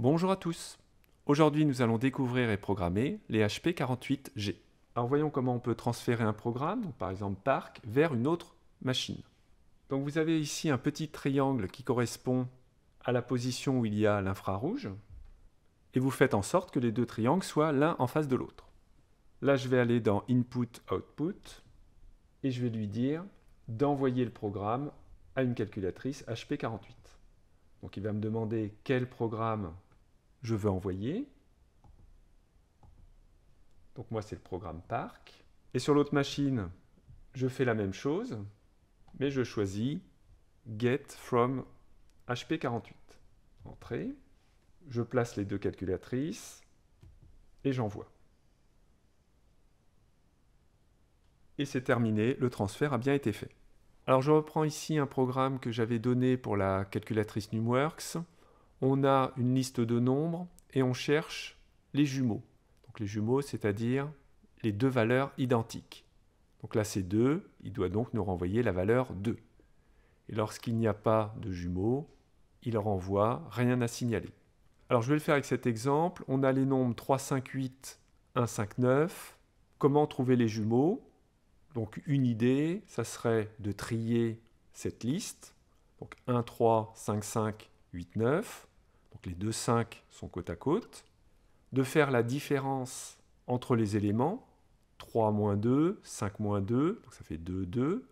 Bonjour à tous. Aujourd'hui, nous allons découvrir et programmer les HP48G. Alors voyons comment on peut transférer un programme, par exemple Parc, vers une autre machine. Donc vous avez ici un petit triangle qui correspond à la position où il y a l'infrarouge, et vous faites en sorte que les deux triangles soient l'un en face de l'autre. Là, je vais aller dans Input-Output, et je vais lui dire d'envoyer le programme à une calculatrice HP48. Donc il va me demander quel programme je veux envoyer. Donc moi, c'est le programme PARC. Et sur l'autre machine, je fais la même chose, mais je choisis Get from HP48. Entrée. Je place les deux calculatrices et j'envoie. Et c'est terminé, le transfert a bien été fait. Alors je reprends ici un programme que j'avais donné pour la calculatrice NumWorks on a une liste de nombres et on cherche les jumeaux. Donc les jumeaux, c'est-à-dire les deux valeurs identiques. Donc là, c'est 2, il doit donc nous renvoyer la valeur 2. Et lorsqu'il n'y a pas de jumeaux, il renvoie rien à signaler. Alors je vais le faire avec cet exemple. On a les nombres 3, 5, 8, 1, 5, 9. Comment trouver les jumeaux Donc une idée, ça serait de trier cette liste. Donc 1, 3, 5, 5, 8, 9 donc les deux 5 sont côte à côte, de faire la différence entre les éléments, 3 moins 2, 5 moins 2, donc ça fait 2, 2,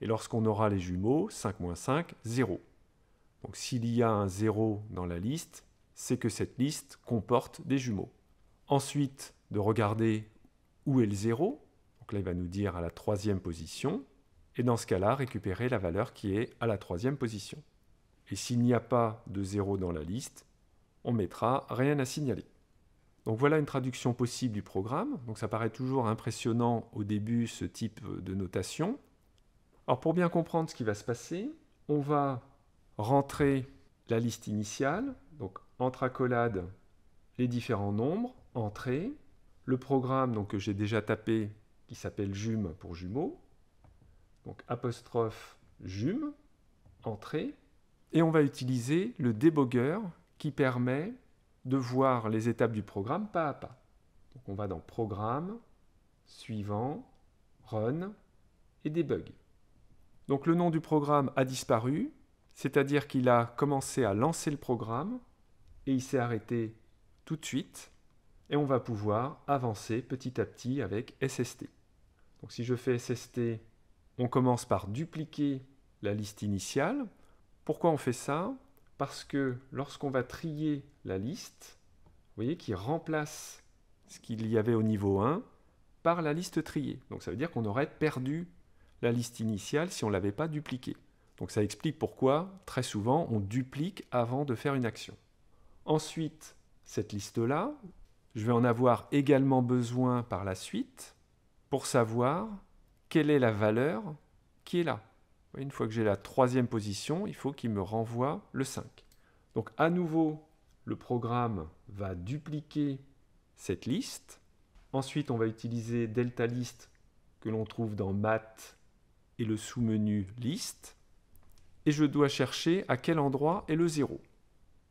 et lorsqu'on aura les jumeaux, 5 moins 5, 0. Donc s'il y a un 0 dans la liste, c'est que cette liste comporte des jumeaux. Ensuite, de regarder où est le 0, donc là il va nous dire à la troisième position, et dans ce cas-là, récupérer la valeur qui est à la troisième position. Et s'il n'y a pas de zéro dans la liste, on mettra rien à signaler. Donc voilà une traduction possible du programme. Donc ça paraît toujours impressionnant au début ce type de notation. Alors pour bien comprendre ce qui va se passer, on va rentrer la liste initiale, donc entre accolades, les différents nombres, entrée, le programme donc, que j'ai déjà tapé qui s'appelle jume pour jumeaux, donc apostrophe jume, entrée, et on va utiliser le débogueur qui permet de voir les étapes du programme pas à pas. Donc on va dans Programme, Suivant, Run et Debug. Donc le nom du programme a disparu, c'est-à-dire qu'il a commencé à lancer le programme et il s'est arrêté tout de suite et on va pouvoir avancer petit à petit avec SST. Donc si je fais SST, on commence par dupliquer la liste initiale, pourquoi on fait ça Parce que lorsqu'on va trier la liste, vous voyez, qu'il remplace ce qu'il y avait au niveau 1 par la liste triée. Donc ça veut dire qu'on aurait perdu la liste initiale si on ne l'avait pas dupliquée. Donc ça explique pourquoi, très souvent, on duplique avant de faire une action. Ensuite, cette liste-là, je vais en avoir également besoin par la suite pour savoir quelle est la valeur qui est là. Une fois que j'ai la troisième position, il faut qu'il me renvoie le 5. Donc à nouveau, le programme va dupliquer cette liste. Ensuite, on va utiliser delta list que l'on trouve dans Math et le sous-menu liste. Et je dois chercher à quel endroit est le 0.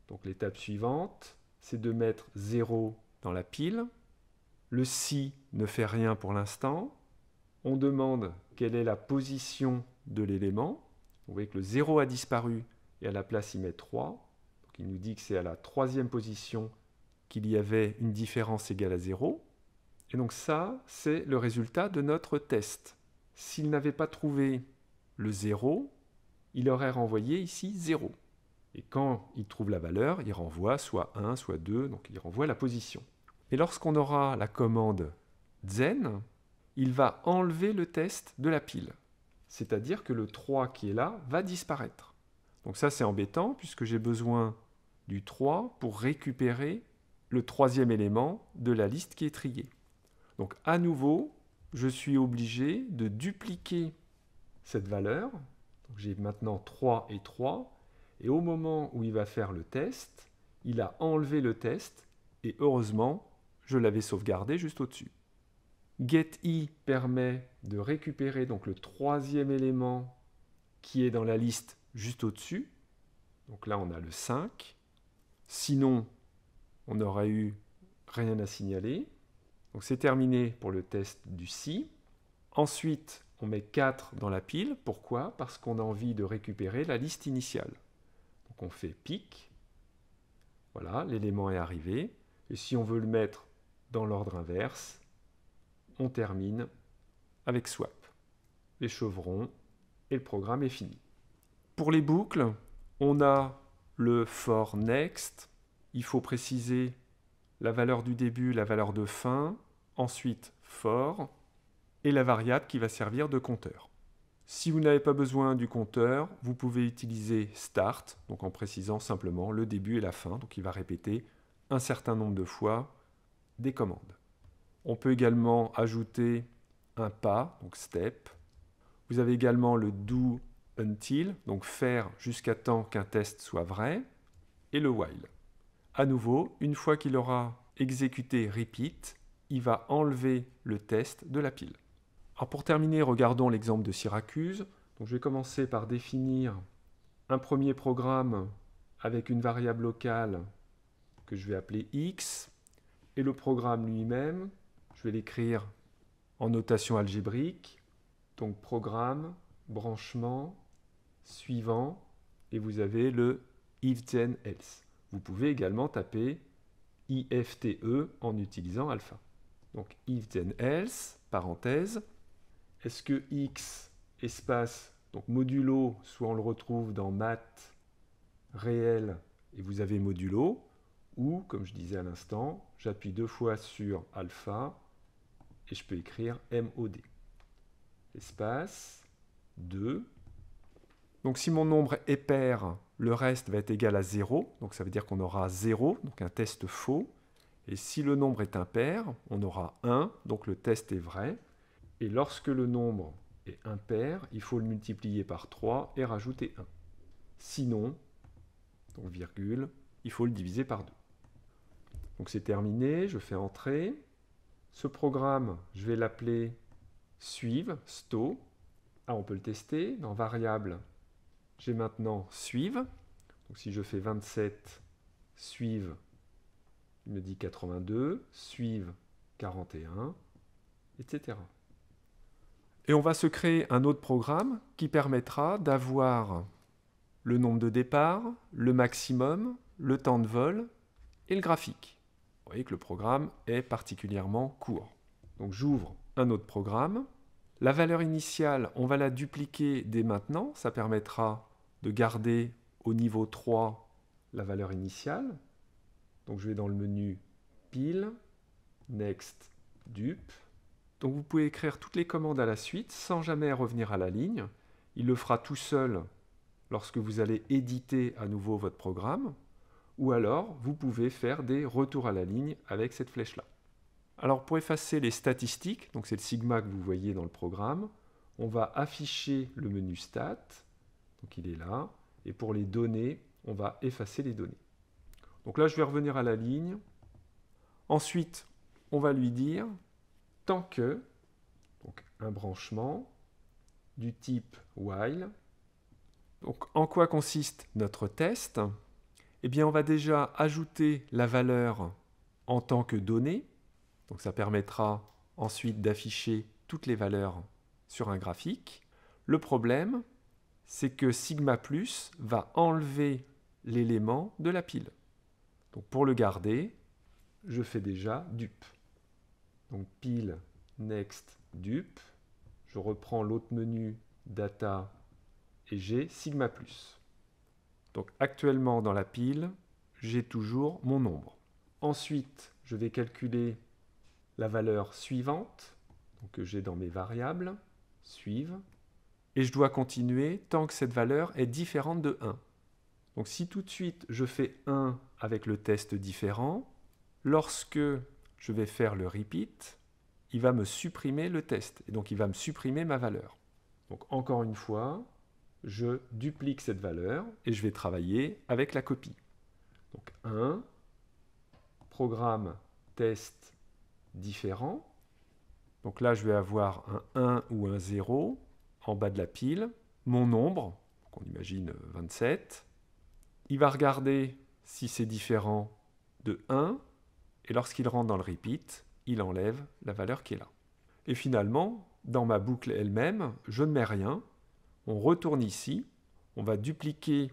Donc l'étape suivante, c'est de mettre 0 dans la pile. Le si ne fait rien pour l'instant. On demande quelle est la position de l'élément. Vous voyez que le 0 a disparu et à la place il met 3. Donc il nous dit que c'est à la troisième position qu'il y avait une différence égale à 0. Et donc ça, c'est le résultat de notre test. S'il n'avait pas trouvé le 0, il aurait renvoyé ici 0. Et quand il trouve la valeur, il renvoie soit 1, soit 2, donc il renvoie la position. Et lorsqu'on aura la commande zen, il va enlever le test de la pile c'est-à-dire que le 3 qui est là va disparaître. Donc ça c'est embêtant puisque j'ai besoin du 3 pour récupérer le troisième élément de la liste qui est triée. Donc à nouveau, je suis obligé de dupliquer cette valeur. J'ai maintenant 3 et 3. Et au moment où il va faire le test, il a enlevé le test. Et heureusement, je l'avais sauvegardé juste au-dessus. GetI permet de récupérer donc le troisième élément qui est dans la liste juste au-dessus. Donc là, on a le 5. Sinon, on n'aurait eu rien à signaler. Donc c'est terminé pour le test du si. Ensuite, on met 4 dans la pile. Pourquoi Parce qu'on a envie de récupérer la liste initiale. Donc on fait pic. Voilà, l'élément est arrivé. Et si on veut le mettre dans l'ordre inverse, on termine avec swap. Les chevrons et le programme est fini. Pour les boucles, on a le for next. Il faut préciser la valeur du début, la valeur de fin, ensuite for et la variable qui va servir de compteur. Si vous n'avez pas besoin du compteur, vous pouvez utiliser start, donc en précisant simplement le début et la fin, donc il va répéter un certain nombre de fois des commandes. On peut également ajouter un pas, donc step. Vous avez également le do until, donc faire jusqu'à temps qu'un test soit vrai, et le while. À nouveau, une fois qu'il aura exécuté repeat, il va enlever le test de la pile. Alors pour terminer, regardons l'exemple de Syracuse. je vais commencer par définir un premier programme avec une variable locale que je vais appeler x, et le programme lui-même l'écrire en notation algébrique. Donc programme, branchement, suivant, et vous avez le if then else. Vous pouvez également taper IFTE en utilisant alpha. Donc if then else, parenthèse, est-ce que x espace, donc modulo, soit on le retrouve dans math réel, et vous avez modulo, ou comme je disais à l'instant, j'appuie deux fois sur alpha, et je peux écrire MOD. Espace 2. Donc si mon nombre est pair, le reste va être égal à 0, donc ça veut dire qu'on aura 0, donc un test faux. Et si le nombre est impair, on aura 1, donc le test est vrai. Et lorsque le nombre est impair, il faut le multiplier par 3 et rajouter 1. Sinon, donc virgule, il faut le diviser par 2. Donc c'est terminé, je fais entrer. Ce programme, je vais l'appeler suive, sto. Ah, on peut le tester. Dans variable, j'ai maintenant suive. Donc si je fais 27, suive, il me dit 82, suive 41, etc. Et on va se créer un autre programme qui permettra d'avoir le nombre de départs, le maximum, le temps de vol et le graphique. Vous voyez que le programme est particulièrement court. Donc j'ouvre un autre programme. La valeur initiale, on va la dupliquer dès maintenant. Ça permettra de garder au niveau 3 la valeur initiale. Donc je vais dans le menu pile, next, dupe. Donc vous pouvez écrire toutes les commandes à la suite sans jamais revenir à la ligne. Il le fera tout seul lorsque vous allez éditer à nouveau votre programme ou alors vous pouvez faire des retours à la ligne avec cette flèche-là. Alors pour effacer les statistiques, donc c'est le sigma que vous voyez dans le programme, on va afficher le menu stat, donc il est là, et pour les données, on va effacer les données. Donc là, je vais revenir à la ligne. Ensuite, on va lui dire tant que, donc un branchement du type while, donc en quoi consiste notre test eh on va déjà ajouter la valeur en tant que donnée. Donc ça permettra ensuite d'afficher toutes les valeurs sur un graphique. Le problème, c'est que sigma plus va enlever l'élément de la pile. Donc pour le garder, je fais déjà dupe. Donc pile next dupe, je reprends l'autre menu data et j'ai sigma plus. Donc actuellement dans la pile, j'ai toujours mon nombre. Ensuite, je vais calculer la valeur suivante, que j'ai dans mes variables, suivre et je dois continuer tant que cette valeur est différente de 1. Donc si tout de suite je fais 1 avec le test différent, lorsque je vais faire le repeat, il va me supprimer le test, et donc il va me supprimer ma valeur. Donc encore une fois, je duplique cette valeur et je vais travailler avec la copie. Donc 1, programme, test, différent. Donc là, je vais avoir un 1 ou un 0 en bas de la pile. Mon nombre, qu'on imagine 27, il va regarder si c'est différent de 1, et lorsqu'il rentre dans le repeat, il enlève la valeur qui est là. Et finalement, dans ma boucle elle-même, je ne mets rien, on retourne ici, on va dupliquer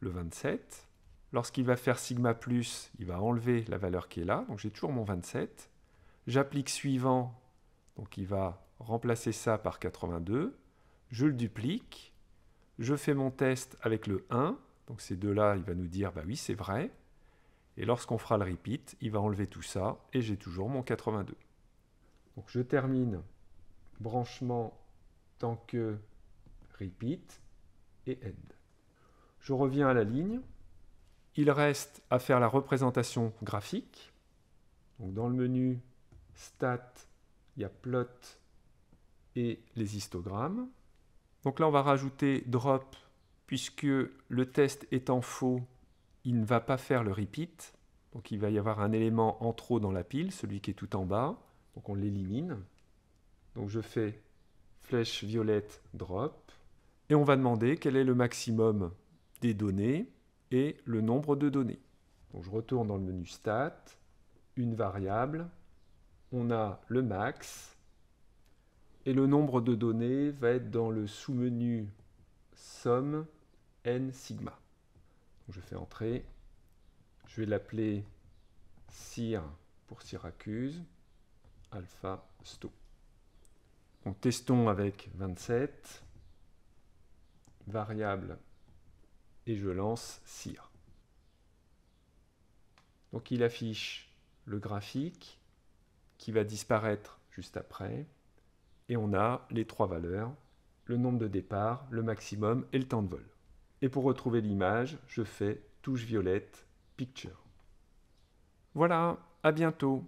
le 27. Lorsqu'il va faire sigma plus, il va enlever la valeur qui est là, donc j'ai toujours mon 27. J'applique suivant, donc il va remplacer ça par 82. Je le duplique, je fais mon test avec le 1, donc ces deux-là, il va nous dire, bah oui, c'est vrai. Et lorsqu'on fera le repeat, il va enlever tout ça, et j'ai toujours mon 82. Donc je termine branchement tant que repeat et end. Je reviens à la ligne. Il reste à faire la représentation graphique. dans le menu stat, il y a plot et les histogrammes. Donc là, on va rajouter drop puisque le test étant faux, il ne va pas faire le repeat. Donc il va y avoir un élément en trop dans la pile, celui qui est tout en bas. Donc on l'élimine. Donc je fais flèche violette drop et on va demander quel est le maximum des données et le nombre de données. je retourne dans le menu stat, une variable, on a le max, et le nombre de données va être dans le sous-menu somme n sigma. je fais entrer, je vais l'appeler CIR pour Syracuse, alpha sto. testons avec 27 variable et je lance cire. Donc il affiche le graphique qui va disparaître juste après et on a les trois valeurs, le nombre de départs, le maximum et le temps de vol. Et pour retrouver l'image, je fais touche violette, picture. Voilà, à bientôt